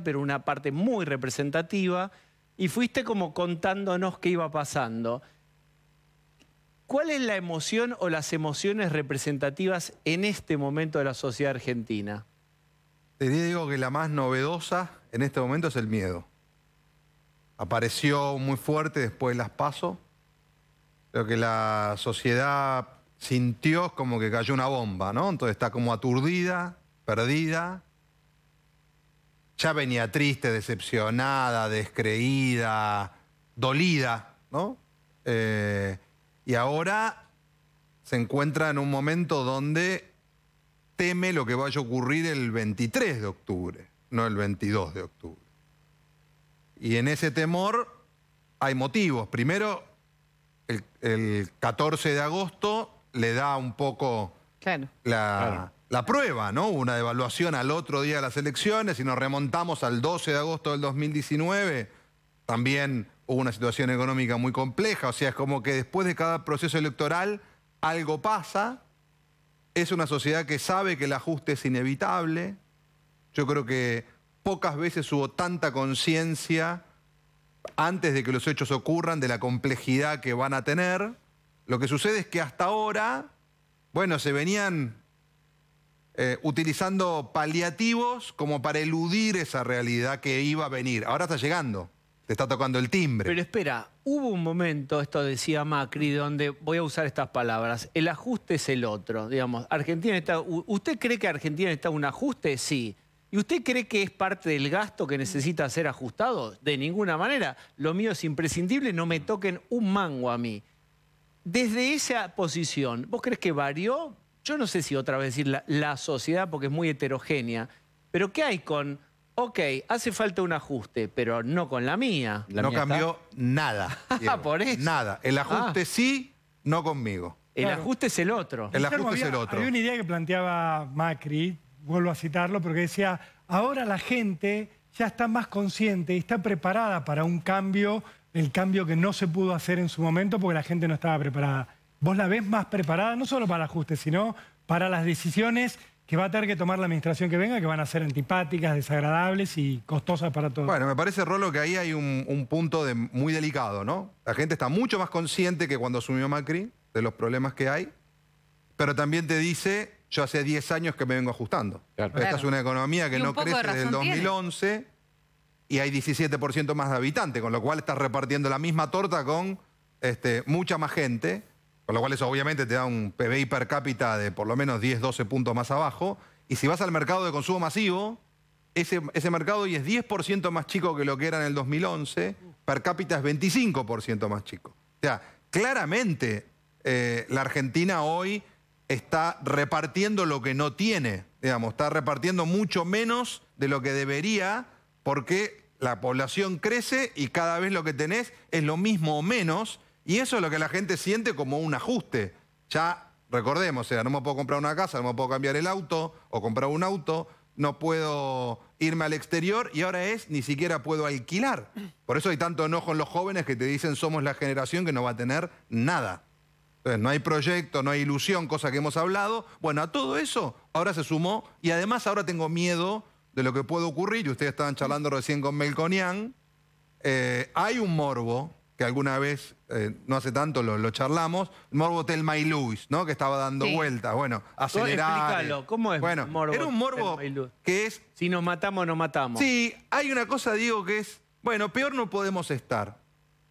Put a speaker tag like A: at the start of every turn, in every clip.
A: pero una parte muy representativa, y fuiste como contándonos qué iba pasando. ¿Cuál es la emoción o las emociones representativas
B: en este momento de la sociedad argentina? Te digo que la más novedosa en este momento es el miedo. Apareció muy fuerte después de las pasos. Creo que la sociedad sintió como que cayó una bomba, ¿no? Entonces está como aturdida, perdida, ya venía triste, decepcionada, descreída, dolida, ¿no? Eh, y ahora se encuentra en un momento donde teme lo que vaya a ocurrir el 23 de octubre, no el 22 de octubre. Y en ese temor hay motivos. Primero, el, 14 de agosto le da un poco la la prueba, ¿no? Una devaluación al otro día de las elecciones y nos remontamos al 12 de agosto del 2019, también hubo una situación económica muy compleja, o sea, es como que después de cada proceso electoral algo pasa, es una sociedad que sabe que el ajuste es inevitable, yo creo que pocas veces hubo tanta conciencia antes de que los hechos ocurran de la complejidad que van a tener. Lo que sucede es que hasta ahora, bueno, se venían eh, utilizando paliativos como para eludir esa realidad que iba a venir. Ahora está llegando, te está tocando el timbre. Pero espera,
A: hubo un momento, esto decía Macri, donde voy a usar estas palabras, el ajuste es el otro, digamos. Argentina está, ¿Usted cree que Argentina está un ajuste? Sí. ¿Y usted cree que es parte del gasto que necesita ser ajustado? De ninguna manera. Lo mío es imprescindible, no me toquen un mango a mí. Desde esa posición, ¿vos crees que varió yo no sé si otra vez decir la, sociedad, porque es muy heterogénea, pero ¿qué hay con ok, hace falta un ajuste, pero no con la mía. no cambió
B: nada. Ah, por eso. Nada. El ah. ajuste sí, no conmigo. El ajuste es el otro. El ajuste es el otro. Había una idea
A: que planteaba Macri, vuelvo a citarlo, porque decía, ahora la gente ya está más consciente y está preparada para un cambio, el cambio que no se pudo hacer en su momento porque la gente no estaba preparada vos la ves más preparada, no solo para el ajuste, sino para las decisiones que va a tener que tomar la administración que venga, que van a ser antipáticas, desagradables y costosas para todos. Bueno, me
B: parece, Rolo, que ahí hay un, punto de, muy delicado, ¿no? La gente está mucho más consciente que cuando asumió Macri de los problemas que hay, pero también te dice, yo hace 10 años que me vengo ajustando. Esta es una economía que no crece desde el 2011 y hay 17% más de habitantes, con lo cual estás repartiendo la misma torta con este, mucha más gente. Con lo cual eso obviamente te da un PBI per cápita de por lo menos 10, 12 puntos más abajo. Y si vas al mercado de consumo masivo, ese, ese mercado hoy es 10% más chico que lo que era en el 2011, per cápita es 25% más chico. O sea, claramente eh, la Argentina hoy está repartiendo lo que no tiene, digamos, está repartiendo mucho menos de lo que debería porque la población crece y cada vez lo que tenés es lo mismo o menos y eso es lo que la gente siente como un ajuste. Ya recordemos, o eh, sea, no me puedo comprar una casa, no me puedo cambiar el auto o comprar un auto, no puedo irme al exterior y ahora es ni siquiera puedo alquilar. Por eso hay tanto enojo en los jóvenes que te dicen somos la generación que no va a tener nada. Entonces no hay proyecto, no hay ilusión, cosa que hemos hablado. Bueno, a todo eso ahora se sumó y además ahora tengo miedo de lo que puede ocurrir. Ustedes estaban charlando recién con Melconian. Eh, hay un morbo, que alguna vez, eh, no hace tanto lo, charlamos, Morbo Telma Luis, ¿no? Que estaba dando vueltas. Bueno, acelerar. Explícalo, eh, ¿cómo es Bueno, morbo era un morbo
A: que es Si nos matamos, nos matamos. Sí,
B: hay una cosa, digo, que es, bueno, peor no podemos estar.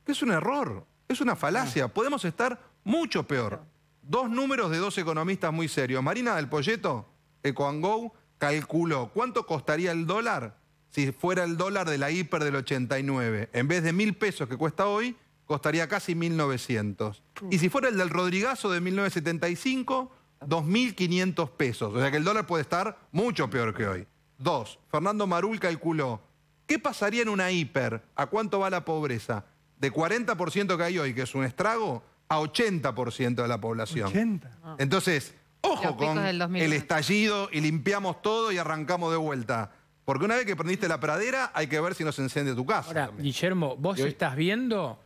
B: Que es un error, es una falacia. Ah. Podemos estar mucho peor. Dos números de dos economistas muy serios. Marina del Polleto, EcoAnGo, calculó cuánto costaría el dólar si fuera el dólar de la hiper del 89. En vez de mil pesos que cuesta hoy, costaría casi 1.900. Y si fuera el del Rodrigazo de 1975, 2.500 pesos. O sea que el dólar puede estar mucho peor que hoy. Dos, Fernando Marul calculó, ¿qué pasaría en una hiper? ¿A cuánto va la pobreza? De 40% que hay hoy, que es un estrago, a 80% de la población. ¿80? Ah. Entonces, ojo con el estallido y limpiamos todo y arrancamos de vuelta. Porque una vez que prendiste la pradera, hay que ver si no se enciende tu casa. Ahora, Guillermo, vos estás
A: viendo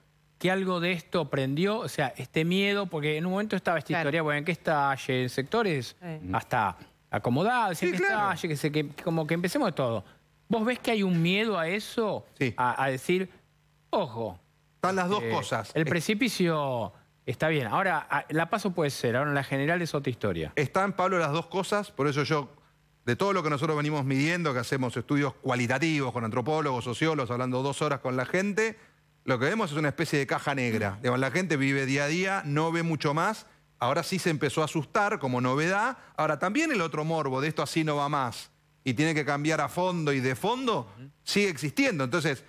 A: que algo de esto prendió, o sea, este miedo, porque en un momento estaba esta historia, bueno, en qué estalle, en sectores hasta acomodados, en qué estalle, que, como que empecemos todo. ¿Vos ves que hay un miedo a eso? Sí. A, decir, ojo. Están las dos este, cosas. El precipicio... Está bien. Ahora, la paso puede ser. Ahora, en la general es otra historia.
B: Están, Pablo, las dos cosas. Por eso yo, de todo lo que nosotros venimos midiendo, que hacemos estudios cualitativos con antropólogos, sociólogos, hablando dos horas con la gente, lo que vemos es una especie de caja negra. Mm. La gente vive día a día, no ve mucho más. Ahora sí se empezó a asustar como novedad. Ahora también el otro morbo de esto así no va más y tiene que cambiar a fondo y de fondo, sigue existiendo. Entonces,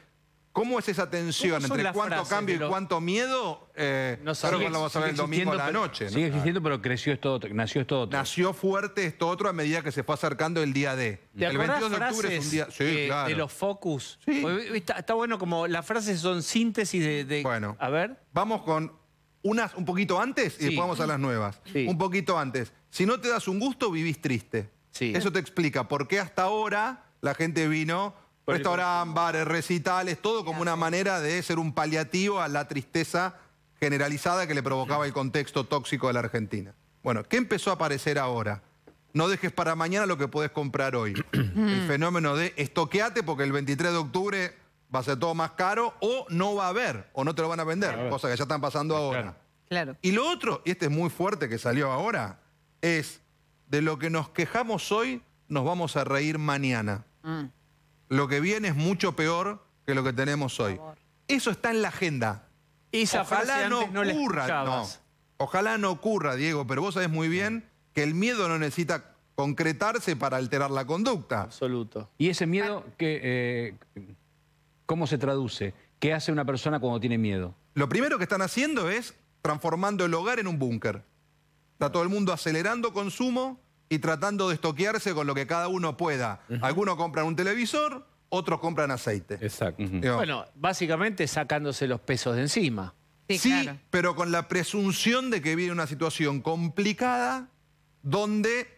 B: ¿Cómo es esa tensión entre cuánto cambio y cuánto miedo? Eh, no claro lo vamos a ver el domingo a la noche. Sigue existiendo, pero creció esto otro, nació esto otro. Nació fuerte esto otro a medida que se fue acercando el día D. el 22 de octubre es un día... Eh, de los
A: focus.
B: Eh, está, bueno como las frases son síntesis de... Bueno, a ver. vamos con unas un poquito antes y después vamos a las nuevas. Un poquito antes. Si no te das un gusto, vivís triste. Eso te explica por qué hasta ahora la gente vino Restaurantes, bares, recitales, todo como una manera de ser un paliativo a la tristeza generalizada que le provocaba el contexto tóxico de la Argentina. Bueno, ¿qué empezó a aparecer ahora? No dejes para mañana lo que puedes comprar hoy. el fenómeno de estoqueate porque el 23 de octubre va a ser todo más caro o no va a haber o no te lo van a vender, cosa que ya están pasando ahora. Claro. Y lo otro, y este es muy fuerte que salió ahora, es de lo que nos quejamos hoy nos vamos a reír mañana. Mm lo que viene es mucho peor que lo que tenemos hoy. Eso está en la agenda. Esa ojalá no ocurra, no, ojalá no ocurra, Diego, pero vos sabés muy bien que el miedo no necesita concretarse para alterar la conducta. Absoluto. Y ese miedo, que, eh, ¿cómo se traduce? ¿Qué hace una persona cuando tiene miedo? Lo primero que están haciendo es transformando el hogar en un búnker. Está todo el mundo acelerando consumo, y tratando de estoquearse con lo que cada uno pueda. Algunos compran un televisor, otros compran aceite. Exacto. bueno,
A: básicamente sacándose los pesos de encima.
B: Sí, pero con la presunción de que viene una situación complicada donde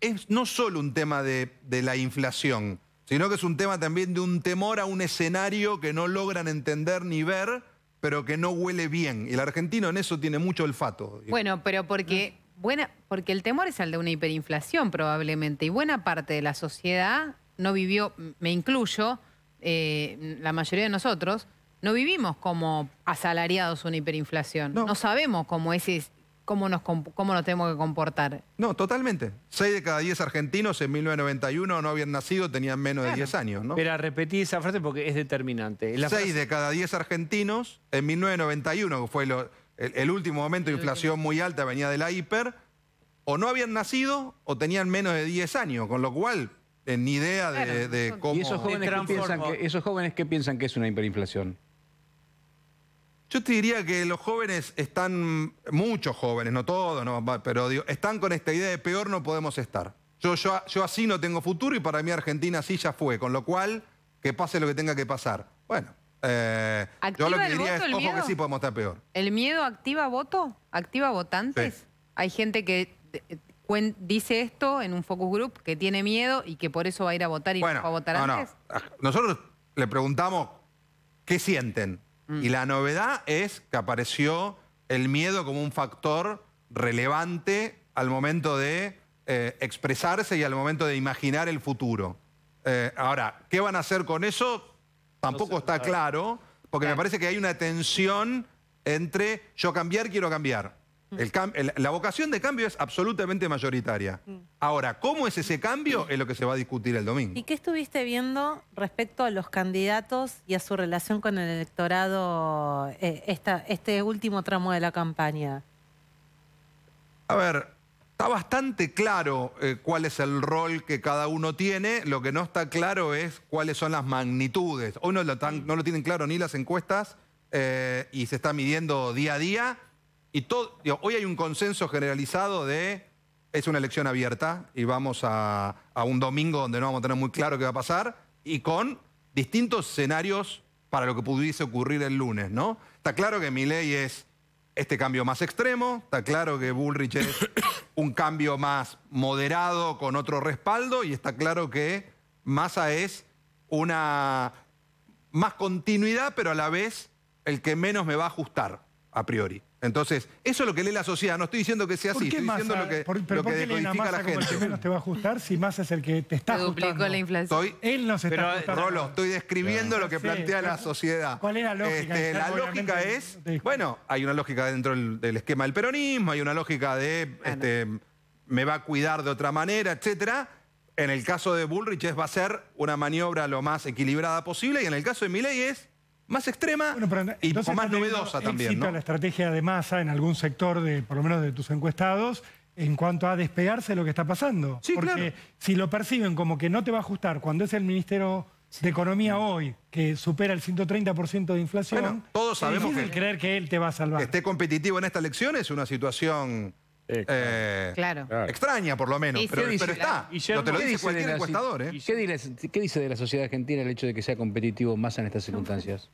B: es no solo un tema de, de la inflación, sino que es un tema también de un temor a un escenario que no logran entender ni ver, pero que no huele bien. Y el argentino en eso tiene mucho olfato. Bueno, pero porque ah porque el temor es el de una hiperinflación probablemente, y buena parte de la sociedad no vivió, me incluyo, eh, la mayoría de nosotros, no vivimos como asalariados una hiperinflación. No, sabemos cómo es, cómo nos, cómo tenemos que comportar. No, totalmente. Seis de cada diez argentinos en 1991 no habían nacido, tenían menos de 10 años. ¿no? Pero repetí esa
A: frase porque es determinante. 6 Seis
B: de cada diez argentinos en 1991, fue lo el, último momento de inflación muy alta venía de la hiper, o no habían nacido o tenían menos de 10 años, con lo cual eh, ni idea de, cómo... ¿Y esos jóvenes, que piensan que, esos jóvenes qué piensan que es una hiperinflación? Yo te diría que los jóvenes están, muchos jóvenes, no todos, pero están con esta idea de peor no podemos estar. Yo, yo así no tengo futuro y para mí Argentina así ya fue, con lo cual que pase lo que tenga que pasar. Bueno, eh, yo lo que diría es, ojo que sí podemos estar peor. ¿El miedo activa voto? ¿Activa votantes? Hay gente que eh, dice esto en un focus group, que tiene miedo y que por eso va a ir a votar y no va a votar antes. Ah, nosotros le preguntamos qué sienten. Mm. Y la novedad es que apareció el miedo como un factor relevante al momento de eh, expresarse y al momento de imaginar el futuro. ahora, ¿qué van a hacer con eso? Tampoco está claro, porque me eh. parece que hay una tensión entre yo cambiar, quiero cambiar. Mm. la vocación de cambio es absolutamente mayoritaria. Mm. Ahora, ¿cómo es ese cambio? Es lo que se va a discutir el domingo. ¿Y qué estuviste viendo respecto a los candidatos y a su relación con el electorado eh, este último tramo de la campaña? A ver, Está bastante claro eh, cuál es el rol que cada uno tiene, lo que no está claro es cuáles son las magnitudes. Hoy no lo, tienen claro ni las encuestas eh, y se está midiendo día a día. hoy hay un consenso generalizado de es una elección abierta y vamos a, a un domingo donde no vamos a tener muy claro qué va a pasar y con distintos escenarios para lo que pudiese ocurrir el lunes, ¿no? Está claro que mi ley es este cambio más extremo. Está claro que Bullrich es un cambio más moderado con otro respaldo y está claro que Massa es una más continuidad, pero a la vez el que menos me va a ajustar a priori. Entonces, eso es lo que lee la sociedad. No estoy diciendo que sea así, estoy diciendo lo que, lo que decodifica la gente.
A: menos te va a ajustar si más es el que te está duplicó la inflación.
B: Él no se está Rolo, estoy describiendo lo que plantea la sociedad. ¿Cuál es la lógica? Este, la lógica es, bueno, hay una lógica dentro del, esquema del peronismo, hay una lógica de este, me va a cuidar de otra manera, etcétera. En el caso de Bullrich es, va a ser una maniobra lo más equilibrada posible y en el caso de Milei es más extrema y más novedosa también. ¿no? la
A: estrategia de masa en algún sector, de, por lo menos de tus encuestados, en cuanto a despegarse de lo que está pasando. Sí, Porque si lo perciben como que no te va a ajustar cuando es el Ministerio de Economía hoy, que supera el 130% de inflación,
B: todos sabemos es el creer que él te va a salvar. Que esté competitivo en esta elección es una situación claro. Extraña, por lo menos, pero, está. no te lo dice, cualquier encuestador. ¿Qué, dice, ¿eh? ¿Qué dice de la sociedad argentina el hecho de que sea
A: competitivo más en estas circunstancias?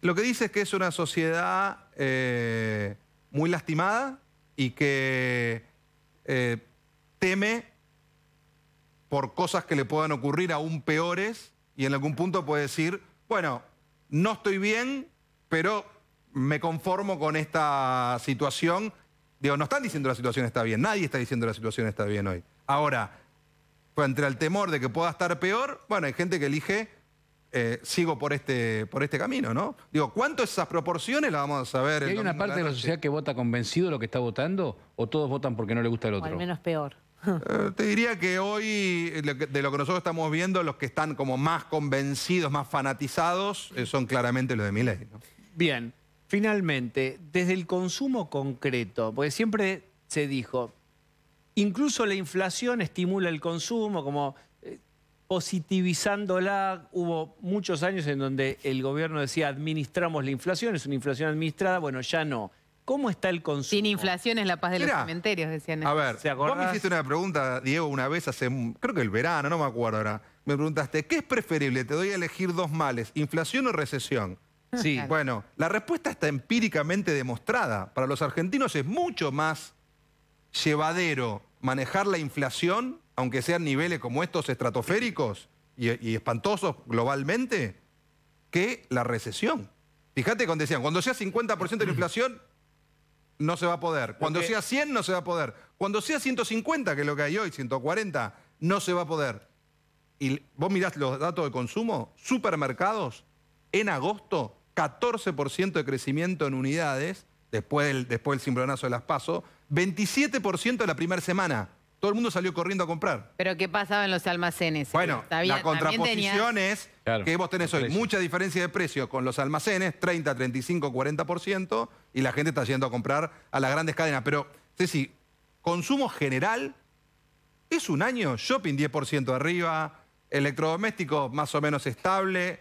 B: Lo que dice es que es una sociedad eh, muy lastimada y que eh, teme por cosas que le puedan ocurrir aún peores y en algún punto puede decir, bueno, no estoy bien, pero me conformo con esta situación Digo, no están diciendo la situación está bien, nadie está diciendo la situación está bien hoy. Ahora, entre el temor de que pueda estar peor, bueno, hay gente que elige, eh, sigo por este, por este camino, ¿no? Digo, ¿cuánto esas proporciones la vamos a saber? ¿Hay una parte de la, sociedad que vota convencido de lo que está votando o todos votan porque no le gusta el otro? al menos peor. Eh, te diría que hoy, eh, de lo que nosotros estamos viendo, los que están como más convencidos, más fanatizados, son claramente los de Milei.
A: Bien. Finalmente, desde el consumo concreto, porque siempre se dijo, incluso la inflación estimula el consumo, como eh, positivizándola, hubo muchos años en donde el gobierno decía administramos la inflación, es una inflación administrada, bueno, ya no. ¿Cómo está el consumo? Sin inflación es la paz de los cementerios, decían ellos. A ver, vos me hiciste
B: una pregunta, Diego, una vez hace, creo que el verano, no me acuerdo ahora. Me preguntaste, ¿qué es preferible? Te doy a elegir dos males, inflación o recesión. Sí. Bueno, la respuesta está empíricamente demostrada. Para los argentinos es mucho más llevadero manejar la inflación, aunque sean niveles como estos estratosféricos y, espantosos globalmente, que la recesión. Fíjate cuando decían, cuando sea 50% de la inflación, no se va a poder. Cuando sea 100, no se va a poder. Cuando sea 150, que es lo que hay hoy, 140, no se va a poder. Y vos mirás los datos de consumo, supermercados, en agosto 14% de crecimiento en unidades, después del, después del cimbronazo de las PASO, 27% de la primera semana. Todo el mundo salió corriendo a comprar. Pero ¿qué pasaba en los almacenes? Bueno, la contraposición es que vos tenés hoy mucha diferencia de precio con los almacenes, 30, 35, 40%, y la gente está yendo a comprar a las grandes cadenas. Pero, Ceci, consumo general es un año, shopping 10% arriba, electrodoméstico más o menos estable,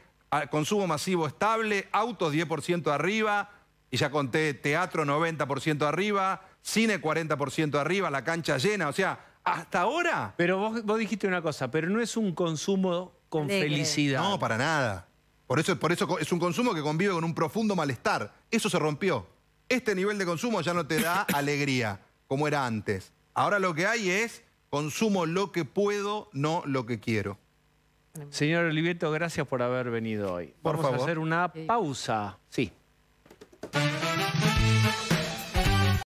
B: consumo masivo estable, autos 10% arriba, y ya conté teatro 90% arriba, cine 40% arriba, la cancha llena, o sea, hasta ahora... Pero vos, dijiste una cosa, pero no es un consumo con felicidad. No, para nada. Por eso, por eso es un consumo que convive con un profundo malestar. Eso se rompió. Este nivel de consumo ya no te da alegría, como era antes. Ahora lo que hay es consumo lo que puedo, no lo que quiero. Señor Oliveto, gracias por haber venido
A: hoy. Vamos a hacer una pausa. Sí.